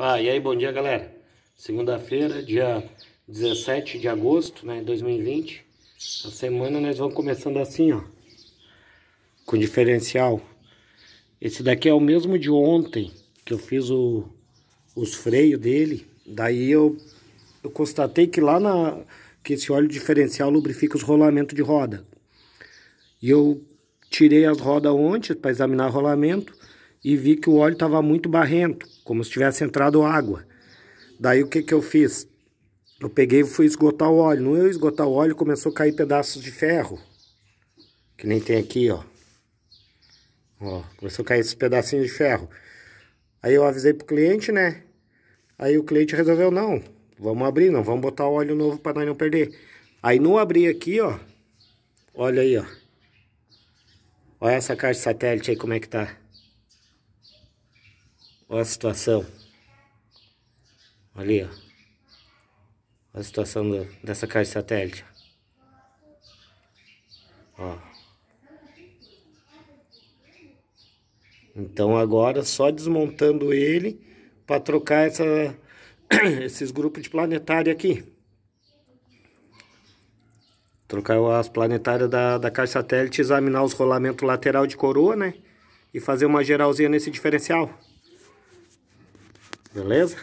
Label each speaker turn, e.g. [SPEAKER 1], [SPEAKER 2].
[SPEAKER 1] Ah, e aí, bom dia, galera. Segunda-feira, dia 17 de agosto, né, 2020. A semana nós vamos começando assim, ó.
[SPEAKER 2] Com diferencial. Esse daqui é o mesmo de ontem, que eu fiz o, os freios dele. Daí eu, eu constatei que lá na... Que esse óleo diferencial lubrifica os rolamentos de roda. E eu tirei as rodas ontem para examinar o rolamento e vi que o óleo estava muito barrento, como se tivesse entrado água. Daí o que, que eu fiz? Eu peguei e fui esgotar o óleo. No eu esgotar o óleo, começou a cair pedaços de ferro.
[SPEAKER 3] Que nem tem aqui, ó. Ó,
[SPEAKER 2] começou a cair esses pedacinhos de ferro. Aí eu avisei pro cliente, né? Aí o cliente resolveu, não, vamos abrir, não, vamos botar o óleo novo para nós não perder. Aí não abri aqui, ó. Olha aí, ó.
[SPEAKER 4] Olha essa caixa de satélite aí como é que tá. Olha a situação. Ali, ó. Olha a situação do, dessa caixa de satélite. Ó.
[SPEAKER 3] Então
[SPEAKER 2] agora só desmontando ele para trocar essa, esses grupos de planetária aqui. Trocar as planetárias da, da caixa satélite, examinar os rolamentos lateral de coroa, né? E fazer uma geralzinha nesse diferencial.
[SPEAKER 1] Beleza?